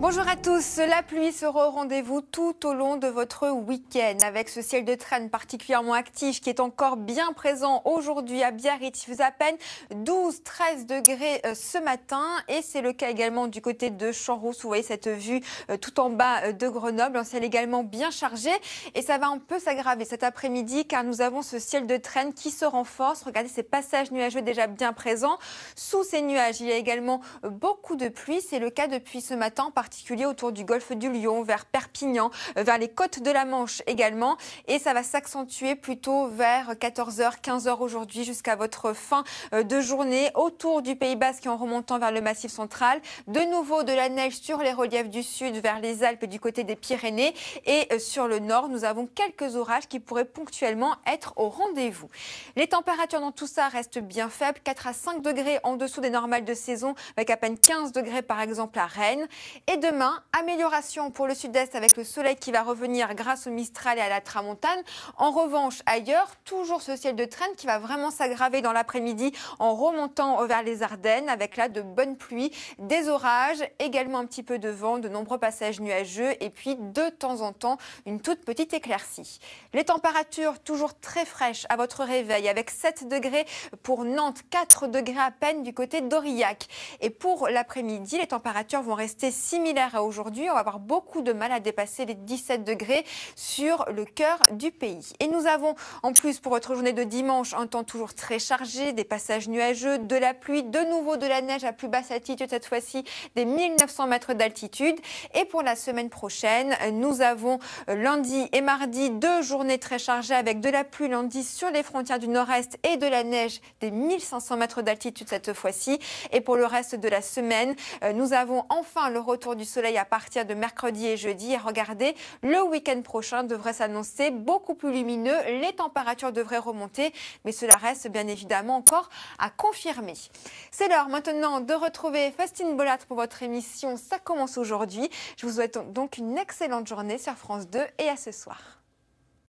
Bonjour à tous. La pluie sera au rendez-vous tout au long de votre week-end avec ce ciel de traîne particulièrement actif qui est encore bien présent aujourd'hui à Biarritz. Il fait à peine 12-13 degrés euh, ce matin et c'est le cas également du côté de Champs-Rousse. Vous voyez cette vue euh, tout en bas euh, de Grenoble. Un ciel également bien chargé et ça va un peu s'aggraver cet après-midi car nous avons ce ciel de traîne qui se renforce. Regardez ces passages nuageux déjà bien présents. Sous ces nuages, il y a également beaucoup de pluie. C'est le cas depuis ce matin particulier autour du golfe du Lion, vers Perpignan, euh, vers les côtes de la Manche également. Et ça va s'accentuer plutôt vers 14h, 15h aujourd'hui jusqu'à votre fin euh, de journée autour du Pays Basque en remontant vers le Massif central. De nouveau de la neige sur les reliefs du sud vers les Alpes et du côté des Pyrénées. Et euh, sur le nord, nous avons quelques orages qui pourraient ponctuellement être au rendez-vous. Les températures dans tout ça restent bien faibles, 4 à 5 degrés en dessous des normales de saison, avec à peine 15 degrés par exemple à Rennes. Et demain, amélioration pour le sud-est avec le soleil qui va revenir grâce au Mistral et à la Tramontane. En revanche, ailleurs, toujours ce ciel de traîne qui va vraiment s'aggraver dans l'après-midi en remontant vers les Ardennes avec là de bonnes pluies, des orages, également un petit peu de vent, de nombreux passages nuageux et puis de temps en temps une toute petite éclaircie. Les températures toujours très fraîches à votre réveil avec 7 degrés pour Nantes, 4 degrés à peine du côté d'Aurillac. Et pour l'après-midi, les températures vont rester similaires à aujourd'hui. On va avoir beaucoup de mal à dépasser les 17 degrés sur le cœur du pays. Et nous avons en plus pour votre journée de dimanche un temps toujours très chargé, des passages nuageux, de la pluie, de nouveau de la neige à plus basse altitude, cette fois-ci des 1900 mètres d'altitude. Et pour la semaine prochaine, nous avons euh, lundi et mardi deux journées très chargées avec de la pluie lundi sur les frontières du nord-est et de la neige des 1500 mètres d'altitude cette fois-ci. Et pour le reste de la semaine, euh, nous avons enfin le retour du soleil à partir de mercredi et jeudi. Et regardez, le week-end prochain devrait s'annoncer beaucoup plus lumineux. Les températures devraient remonter, mais cela reste bien évidemment encore à confirmer. C'est l'heure maintenant de retrouver Fastine Bollard pour votre émission Ça commence aujourd'hui. Je vous souhaite donc une excellente journée sur France 2 et à ce soir.